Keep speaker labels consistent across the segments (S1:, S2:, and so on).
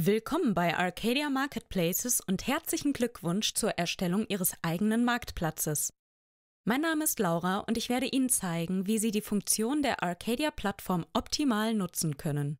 S1: Willkommen bei Arcadia Marketplaces und herzlichen Glückwunsch zur Erstellung Ihres eigenen Marktplatzes. Mein Name ist Laura und ich werde Ihnen zeigen, wie Sie die Funktion der Arcadia-Plattform optimal nutzen können.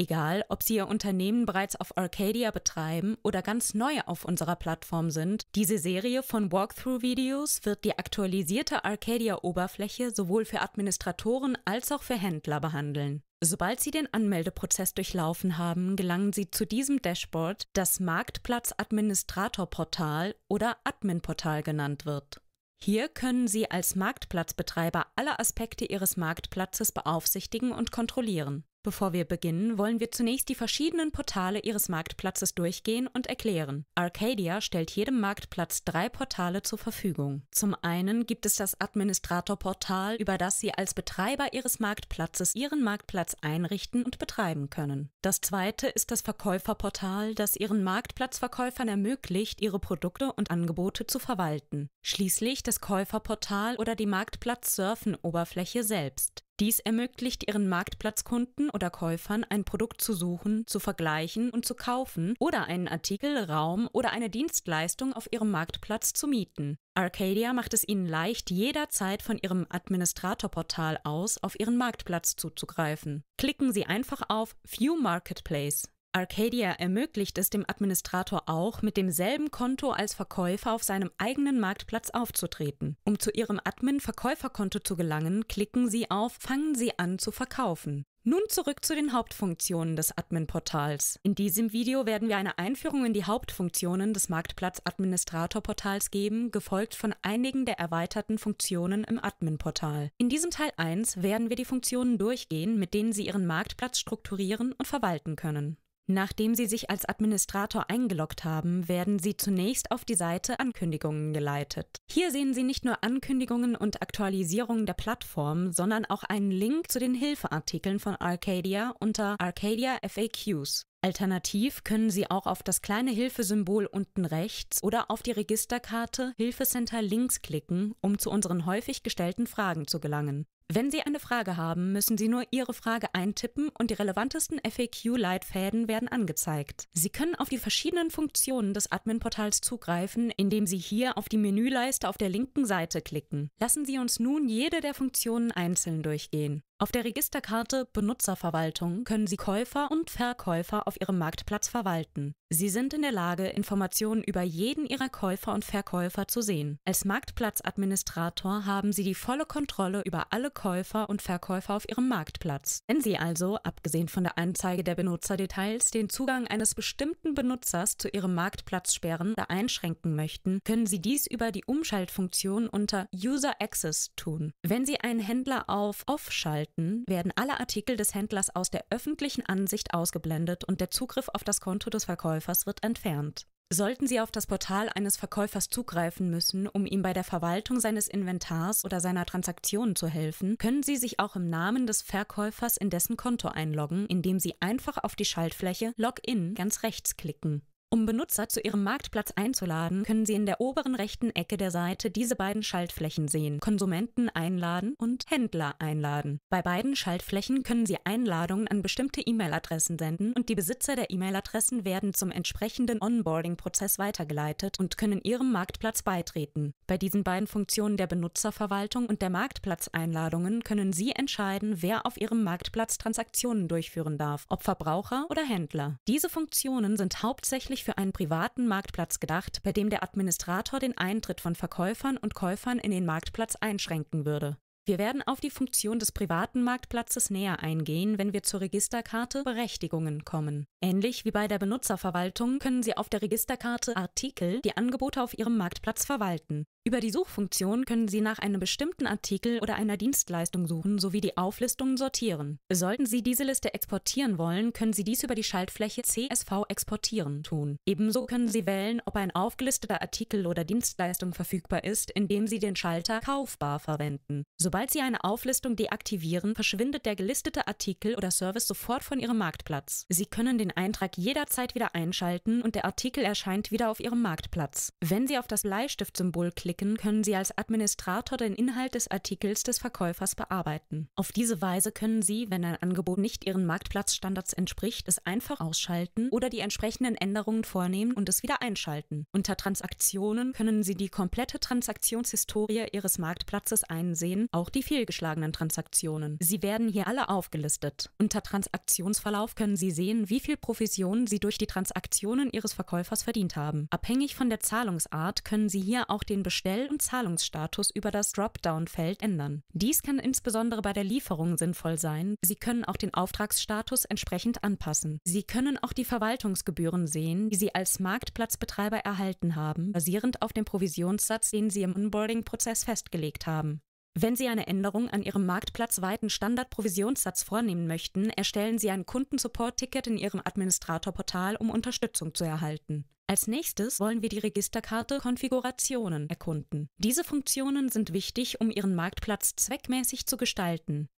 S1: Egal, ob Sie Ihr Unternehmen bereits auf Arcadia betreiben oder ganz neu auf unserer Plattform sind, diese Serie von Walkthrough-Videos wird die aktualisierte Arcadia-Oberfläche sowohl für Administratoren als auch für Händler behandeln. Sobald Sie den Anmeldeprozess durchlaufen haben, gelangen Sie zu diesem Dashboard, das Marktplatz-Administrator-Portal oder Admin-Portal genannt wird. Hier können Sie als Marktplatzbetreiber alle Aspekte Ihres Marktplatzes beaufsichtigen und kontrollieren. Bevor wir beginnen, wollen wir zunächst die verschiedenen Portale Ihres Marktplatzes durchgehen und erklären. Arcadia stellt jedem Marktplatz drei Portale zur Verfügung. Zum einen gibt es das Administratorportal, über das Sie als Betreiber Ihres Marktplatzes Ihren Marktplatz einrichten und betreiben können. Das zweite ist das Verkäuferportal, das Ihren Marktplatzverkäufern ermöglicht, ihre Produkte und Angebote zu verwalten. Schließlich das Käuferportal oder die Marktplatz-Surfen-Oberfläche selbst. Dies ermöglicht ihren Marktplatzkunden oder Käufern, ein Produkt zu suchen, zu vergleichen und zu kaufen oder einen Artikel, Raum oder eine Dienstleistung auf ihrem Marktplatz zu mieten. Arcadia macht es ihnen leicht, jederzeit von ihrem Administratorportal aus auf ihren Marktplatz zuzugreifen. Klicken Sie einfach auf View Marketplace. Arcadia ermöglicht es dem Administrator auch, mit demselben Konto als Verkäufer auf seinem eigenen Marktplatz aufzutreten. Um zu Ihrem Admin-Verkäuferkonto zu gelangen, klicken Sie auf Fangen Sie an zu verkaufen. Nun zurück zu den Hauptfunktionen des Admin-Portals. In diesem Video werden wir eine Einführung in die Hauptfunktionen des Marktplatz-Administrator-Portals geben, gefolgt von einigen der erweiterten Funktionen im Admin-Portal. In diesem Teil 1 werden wir die Funktionen durchgehen, mit denen Sie Ihren Marktplatz strukturieren und verwalten können. Nachdem Sie sich als Administrator eingeloggt haben, werden Sie zunächst auf die Seite Ankündigungen geleitet. Hier sehen Sie nicht nur Ankündigungen und Aktualisierungen der Plattform, sondern auch einen Link zu den Hilfeartikeln von Arcadia unter Arcadia FAQs. Alternativ können Sie auch auf das kleine Hilfesymbol unten rechts oder auf die Registerkarte Hilfecenter links klicken, um zu unseren häufig gestellten Fragen zu gelangen. Wenn Sie eine Frage haben, müssen Sie nur Ihre Frage eintippen und die relevantesten FAQ-Leitfäden werden angezeigt. Sie können auf die verschiedenen Funktionen des Admin-Portals zugreifen, indem Sie hier auf die Menüleiste auf der linken Seite klicken. Lassen Sie uns nun jede der Funktionen einzeln durchgehen. Auf der Registerkarte Benutzerverwaltung können Sie Käufer und Verkäufer auf Ihrem Marktplatz verwalten. Sie sind in der Lage, Informationen über jeden Ihrer Käufer und Verkäufer zu sehen. Als Marktplatzadministrator haben Sie die volle Kontrolle über alle Käufer und Verkäufer auf ihrem Marktplatz. Wenn Sie also, abgesehen von der Anzeige der Benutzerdetails, den Zugang eines bestimmten Benutzers zu Ihrem Marktplatz sperren oder einschränken möchten, können Sie dies über die Umschaltfunktion unter User Access tun. Wenn Sie einen Händler auf Off schalten, werden alle Artikel des Händlers aus der öffentlichen Ansicht ausgeblendet und der Zugriff auf das Konto des Verkäufers wird entfernt. Sollten Sie auf das Portal eines Verkäufers zugreifen müssen, um ihm bei der Verwaltung seines Inventars oder seiner Transaktionen zu helfen, können Sie sich auch im Namen des Verkäufers in dessen Konto einloggen, indem Sie einfach auf die Schaltfläche Login ganz rechts klicken. Um Benutzer zu ihrem Marktplatz einzuladen, können Sie in der oberen rechten Ecke der Seite diese beiden Schaltflächen sehen. Konsumenten einladen und Händler einladen. Bei beiden Schaltflächen können Sie Einladungen an bestimmte E-Mail-Adressen senden und die Besitzer der E-Mail-Adressen werden zum entsprechenden Onboarding-Prozess weitergeleitet und können ihrem Marktplatz beitreten. Bei diesen beiden Funktionen der Benutzerverwaltung und der Marktplatzeinladungen können Sie entscheiden, wer auf Ihrem Marktplatz Transaktionen durchführen darf, ob Verbraucher oder Händler. Diese Funktionen sind hauptsächlich eigentlich für einen privaten Marktplatz gedacht, bei dem der Administrator den Eintritt von Verkäufern und Käufern in den Marktplatz einschränken würde. Wir werden auf die Funktion des privaten Marktplatzes näher eingehen, wenn wir zur Registerkarte Berechtigungen kommen. Ähnlich wie bei der Benutzerverwaltung können Sie auf der Registerkarte Artikel die Angebote auf Ihrem Marktplatz verwalten. Über die Suchfunktion können Sie nach einem bestimmten Artikel oder einer Dienstleistung suchen sowie die Auflistungen sortieren. Sollten Sie diese Liste exportieren wollen, können Sie dies über die Schaltfläche CSV Exportieren tun. Ebenso können Sie wählen, ob ein aufgelisteter Artikel oder Dienstleistung verfügbar ist, indem Sie den Schalter Kaufbar verwenden. Sobald Sie eine Auflistung deaktivieren, verschwindet der gelistete Artikel oder Service sofort von Ihrem Marktplatz. Sie können den Eintrag jederzeit wieder einschalten und der Artikel erscheint wieder auf Ihrem Marktplatz. Wenn Sie auf das Bleistiftsymbol klicken, Mausklicken können Sie als Administrator den Inhalt des Artikels des Verkäufers bearbeiten. Auf diese Weise können Sie, wenn ein Angebot nicht Ihren Marktplatzstandards entspricht, es einfach ausschalten oder die entsprechenden Änderungen vornehmen und es wieder einschalten. Unter Transaktionen können Sie die komplette Transaktionshistorie Ihres Marktplatzes einsehen, auch die fehlgeschlagenen Transaktionen. Sie werden hier alle aufgelistet. Unter Transaktionsverlauf können Sie sehen, wie viel Provision Sie durch die Transaktionen Ihres Verkäufers verdient haben. Abhängig von der Zahlungsart können Sie hier auch den bestimmten Bestell- und Zahlungsstatus über das Dropdown-Feld ändern. Dies kann insbesondere bei der Lieferung sinnvoll sein. Sie können auch den Auftragsstatus entsprechend anpassen. Sie können auch die Verwaltungsgebühren sehen, die Sie als Marktplatzbetreiber erhalten haben, basierend auf dem Provisionssatz, den Sie im Onboarding-Prozess festgelegt haben. Wenn Sie eine Änderung an Ihrem marktplatzweiten Standardprovisionssatz vornehmen möchten, erstellen Sie ein Kundensupport-Ticket in Ihrem Administratorportal, um Unterstützung zu erhalten. Als nächstes wollen wir die Registerkarte Konfigurationen erkunden. Diese Funktionen sind wichtig, um Ihren Marktplatz zweckmäßig zu gestalten.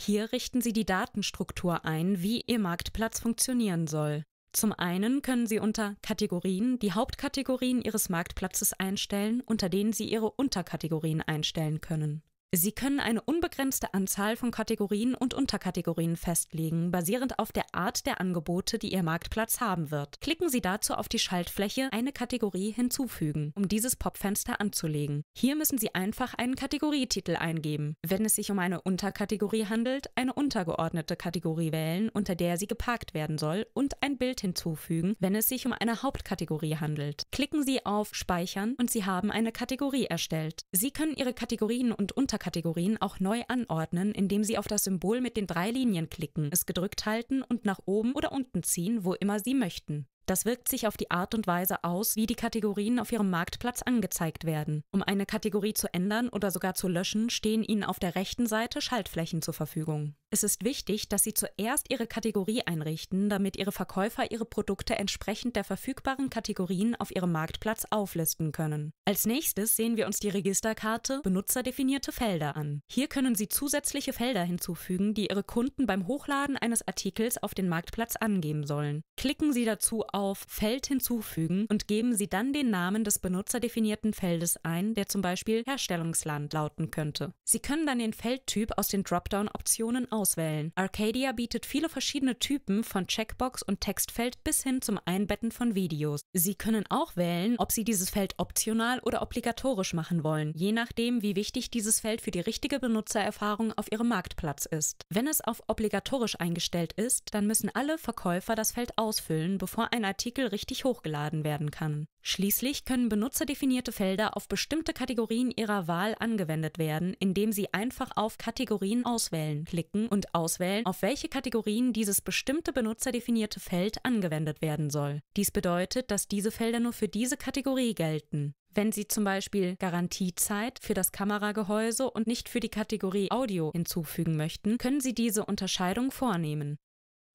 S1: Hier richten Sie die Datenstruktur ein, wie Ihr Marktplatz funktionieren soll. Zum einen können Sie unter Kategorien die Hauptkategorien Ihres Marktplatzes einstellen, unter denen Sie Ihre Unterkategorien einstellen können. Sie können eine unbegrenzte Anzahl von Kategorien und Unterkategorien festlegen, basierend auf der Art der Angebote, die Ihr Marktplatz haben wird. Klicken Sie dazu auf die Schaltfläche Eine Kategorie hinzufügen, um dieses Popfenster anzulegen. Hier müssen Sie einfach einen Kategorietitel eingeben. Wenn es sich um eine Unterkategorie handelt, eine untergeordnete Kategorie wählen, unter der sie geparkt werden soll, und ein Bild hinzufügen, wenn es sich um eine Hauptkategorie handelt. Klicken Sie auf Speichern und Sie haben eine Kategorie erstellt. Sie können Ihre Kategorien und Unterkategorien Unterkategorien auch neu anordnen, indem Sie auf das Symbol mit den drei Linien klicken, es gedrückt halten und nach oben oder unten ziehen, wo immer Sie möchten das wirkt sich auf die Art und Weise aus, wie die Kategorien auf ihrem Marktplatz angezeigt werden. Um eine Kategorie zu ändern oder sogar zu löschen, stehen Ihnen auf der rechten Seite Schaltflächen zur Verfügung. Es ist wichtig, dass Sie zuerst Ihre Kategorie einrichten, damit Ihre Verkäufer Ihre Produkte entsprechend der verfügbaren Kategorien auf Ihrem Marktplatz auflisten können. Als nächstes sehen wir uns die Registerkarte Benutzerdefinierte Felder an. Hier können Sie zusätzliche Felder hinzufügen, die Ihre Kunden beim Hochladen eines Artikels auf den Marktplatz angeben sollen. Klicken Sie dazu auf auf Feld hinzufügen und geben Sie dann den Namen des benutzerdefinierten Feldes ein, der zum Beispiel Herstellungsland lauten könnte. Sie können dann den Feldtyp aus den Dropdown-Optionen auswählen. Arcadia bietet viele verschiedene Typen von Checkbox und Textfeld bis hin zum Einbetten von Videos. Sie können auch wählen, ob Sie dieses Feld optional oder obligatorisch machen wollen, je nachdem, wie wichtig dieses Feld für die richtige Benutzererfahrung auf Ihrem Marktplatz ist. Wenn es auf obligatorisch eingestellt ist, dann müssen alle Verkäufer das Feld ausfüllen, bevor ein Artikel richtig hochgeladen werden kann. Schließlich können benutzerdefinierte Felder auf bestimmte Kategorien ihrer Wahl angewendet werden, indem sie einfach auf Kategorien auswählen klicken und auswählen, auf welche Kategorien dieses bestimmte benutzerdefinierte Feld angewendet werden soll. Dies bedeutet, dass diese Felder nur für diese Kategorie gelten. Wenn Sie zum Beispiel Garantiezeit für das Kameragehäuse und nicht für die Kategorie Audio hinzufügen möchten, können Sie diese Unterscheidung vornehmen.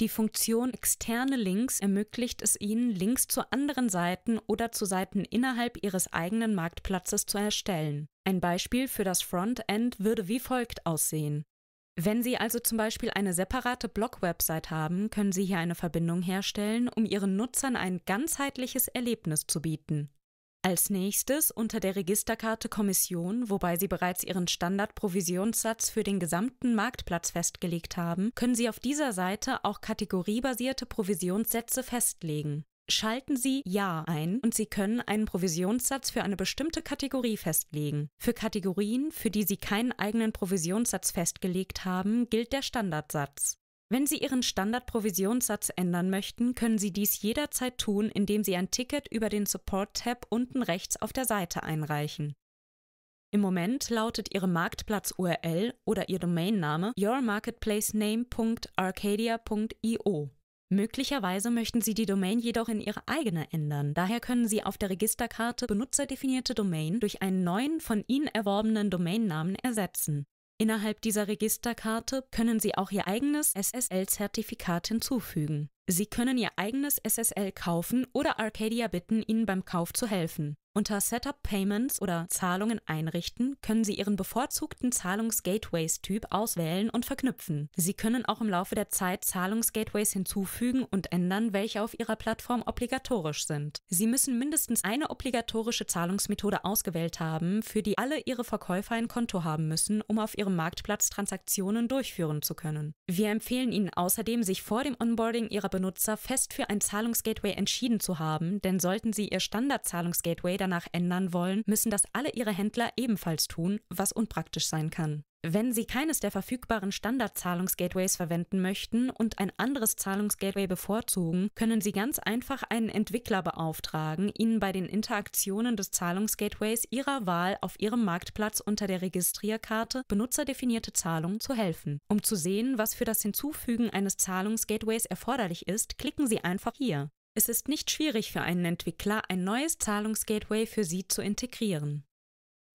S1: Die Funktion externe Links ermöglicht es Ihnen, Links zu anderen Seiten oder zu Seiten innerhalb Ihres eigenen Marktplatzes zu erstellen. Ein Beispiel für das Frontend würde wie folgt aussehen. Wenn Sie also zum Beispiel eine separate Blog-Website haben, können Sie hier eine Verbindung herstellen, um Ihren Nutzern ein ganzheitliches Erlebnis zu bieten. Als nächstes unter der Registerkarte Kommission, wobei Sie bereits Ihren Standardprovisionssatz für den gesamten Marktplatz festgelegt haben, können Sie auf dieser Seite auch kategoriebasierte Provisionssätze festlegen. Schalten Sie Ja ein und Sie können einen Provisionssatz für eine bestimmte Kategorie festlegen. Für Kategorien, für die Sie keinen eigenen Provisionssatz festgelegt haben, gilt der Standardsatz. Wenn Sie Ihren Standardprovisionssatz ändern möchten, können Sie dies jederzeit tun, indem Sie ein Ticket über den Support-Tab unten rechts auf der Seite einreichen. Im Moment lautet Ihre Marktplatz-URL oder Ihr Domainname yourmarketplacename.arcadia.io. Möglicherweise möchten Sie die Domain jedoch in Ihre eigene ändern. Daher können Sie auf der Registerkarte benutzerdefinierte Domain durch einen neuen von Ihnen erworbenen Domainnamen ersetzen. Innerhalb dieser Registerkarte können Sie auch Ihr eigenes SSL-Zertifikat hinzufügen. Sie können Ihr eigenes SSL kaufen oder Arcadia bitten, Ihnen beim Kauf zu helfen. Unter Setup Payments oder Zahlungen einrichten können Sie Ihren bevorzugten zahlungsgateways typ auswählen und verknüpfen. Sie können auch im Laufe der Zeit Zahlungsgateways hinzufügen und ändern, welche auf Ihrer Plattform obligatorisch sind. Sie müssen mindestens eine obligatorische Zahlungsmethode ausgewählt haben, für die alle Ihre Verkäufer ein Konto haben müssen, um auf Ihrem Marktplatz Transaktionen durchführen zu können. Wir empfehlen Ihnen außerdem, sich vor dem Onboarding Ihrer Benutzer fest für ein Zahlungsgateway entschieden zu haben, denn sollten Sie Ihr Standard-Zahlungsgateway danach ändern wollen, müssen das alle ihre Händler ebenfalls tun, was unpraktisch sein kann. Wenn Sie keines der verfügbaren Standard-Zahlungsgateways verwenden möchten und ein anderes Zahlungsgateway bevorzugen, können Sie ganz einfach einen Entwickler beauftragen, Ihnen bei den Interaktionen des Zahlungsgateways Ihrer Wahl auf Ihrem Marktplatz unter der Registrierkarte benutzerdefinierte Zahlungen zu helfen. Um zu sehen, was für das Hinzufügen eines Zahlungsgateways erforderlich ist, klicken Sie einfach hier. Es ist nicht schwierig für einen Entwickler, ein neues Zahlungsgateway für Sie zu integrieren.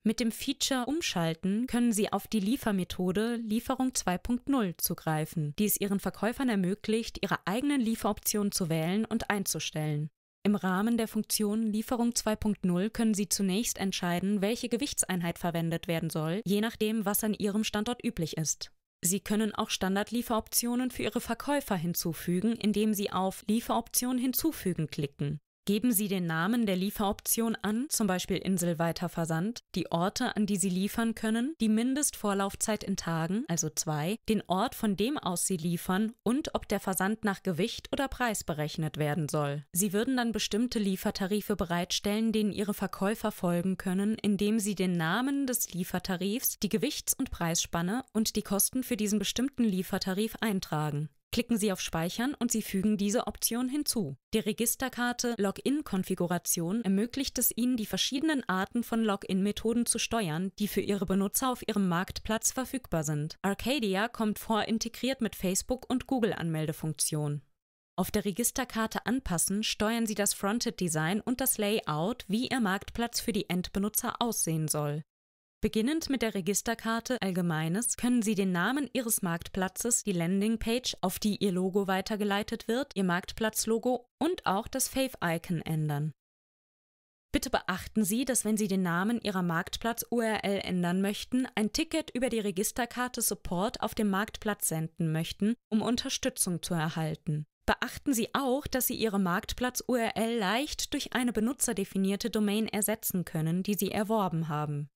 S1: Mit dem Feature Umschalten können Sie auf die Liefermethode Lieferung 2.0 zugreifen, die es Ihren Verkäufern ermöglicht, ihre eigenen Lieferoptionen zu wählen und einzustellen. Im Rahmen der Funktion Lieferung 2.0 können Sie zunächst entscheiden, welche Gewichtseinheit verwendet werden soll, je nachdem, was an Ihrem Standort üblich ist. Sie können auch Standardlieferoptionen für Ihre Verkäufer hinzufügen, indem Sie auf Lieferoption hinzufügen klicken Geben Sie den Namen der Lieferoption an, zum Beispiel Inselweiter Versand, die Orte, an die Sie liefern können, die Mindestvorlaufzeit in Tagen, also zwei, den Ort, von dem aus Sie liefern und ob der Versand nach Gewicht oder Preis berechnet werden soll. Sie würden dann bestimmte Liefertarife bereitstellen, denen Ihre Verkäufer folgen können, indem Sie den Namen des Liefertarifs, die Gewichts- und Preisspanne und die Kosten für diesen bestimmten Liefertarif eintragen. Klicken Sie auf Speichern und Sie fügen diese Option hinzu. Die Registerkarte Login-Konfiguration ermöglicht es Ihnen, die verschiedenen Arten von Login-Methoden zu steuern, die für Ihre Benutzer auf Ihrem Marktplatz verfügbar sind. Arcadia kommt vorintegriert mit Facebook- und Google-Anmeldefunktion. Auf der Registerkarte anpassen steuern Sie das Fronted-Design und das Layout, wie Ihr Marktplatz für die Endbenutzer aussehen soll. Beginnend mit der Registerkarte Allgemeines können Sie den Namen Ihres Marktplatzes, die Landingpage, auf die Ihr Logo weitergeleitet wird, Ihr Marktplatzlogo und auch das fave icon ändern. Bitte beachten Sie, dass wenn Sie den Namen Ihrer Marktplatz-URL ändern möchten, ein Ticket über die Registerkarte Support auf dem Marktplatz senden möchten, um Unterstützung zu erhalten. Beachten Sie auch, dass Sie Ihre Marktplatz-URL leicht durch eine benutzerdefinierte Domain ersetzen können, die Sie erworben haben.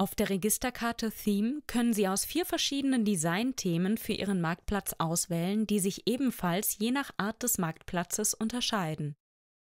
S1: Auf der Registerkarte Theme können Sie aus vier verschiedenen Designthemen für Ihren Marktplatz auswählen, die sich ebenfalls je nach Art des Marktplatzes unterscheiden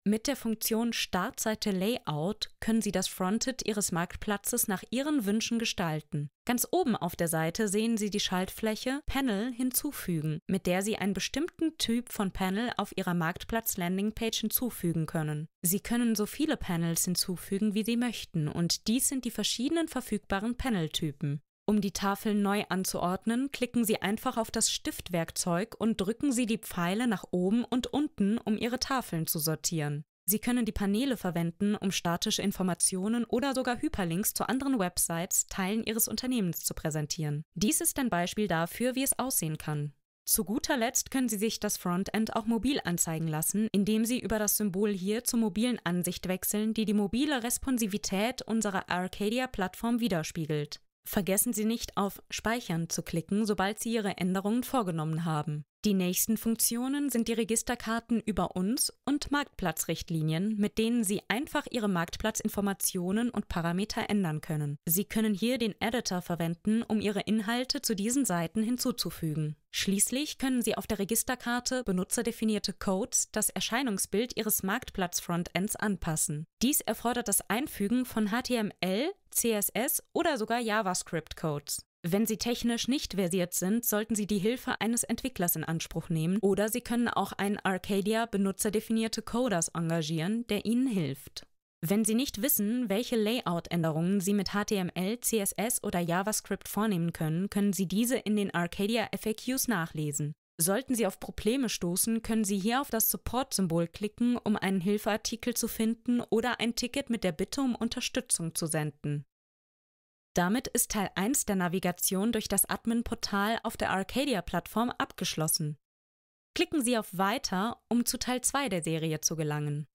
S1: mit der Funktion Startseite Layout können Sie das Frontend Ihres Marktplatzes nach Ihren Wünschen gestalten. Ganz oben auf der Seite sehen Sie die Schaltfläche Panel hinzufügen, mit der Sie einen bestimmten Typ von Panel auf Ihrer Marktplatz-Landingpage hinzufügen können. Sie können so viele Panels hinzufügen, wie Sie möchten, und dies sind die verschiedenen verfügbaren Paneltypen. Um die Tafeln neu anzuordnen, klicken Sie einfach auf das Stiftwerkzeug und drücken Sie die Pfeile nach oben und unten, um Ihre Tafeln zu sortieren. Sie können die Paneele verwenden, um statische Informationen oder sogar Hyperlinks zu anderen Websites, Teilen Ihres Unternehmens zu präsentieren. Dies ist ein Beispiel dafür, wie es aussehen kann. Zu guter Letzt können Sie sich das Frontend auch mobil anzeigen lassen, indem Sie über das Symbol hier zur mobilen Ansicht wechseln, die die mobile Responsivität unserer Arcadia-Plattform widerspiegelt. Vergessen Sie nicht auf Speichern zu klicken, sobald Sie Ihre Änderungen vorgenommen haben. Die nächsten Funktionen sind die Registerkarten über uns und Marktplatzrichtlinien, mit denen Sie einfach Ihre Marktplatzinformationen und Parameter ändern können. Sie können hier den Editor verwenden, um Ihre Inhalte zu diesen Seiten hinzuzufügen. Schließlich können Sie auf der Registerkarte benutzerdefinierte Codes das Erscheinungsbild Ihres Marktplatz-Frontends anpassen. Dies erfordert das Einfügen von HTML, CSS oder sogar JavaScript-Codes. Wenn Sie technisch nicht versiert sind, sollten Sie die Hilfe eines Entwicklers in Anspruch nehmen oder Sie können auch einen Arcadia benutzerdefinierte Coders engagieren, der Ihnen hilft. Wenn Sie nicht wissen, welche Layout-Änderungen Sie mit HTML, CSS oder JavaScript vornehmen können, können Sie diese in den Arcadia FAQs nachlesen. Sollten Sie auf Probleme stoßen, können Sie hier auf das Support-Symbol klicken, um einen Hilfeartikel zu finden oder ein Ticket mit der Bitte um Unterstützung zu senden. Damit ist Teil 1 der Navigation durch das Admin-Portal auf der Arcadia-Plattform abgeschlossen. Klicken Sie auf Weiter, um zu Teil 2 der Serie zu gelangen.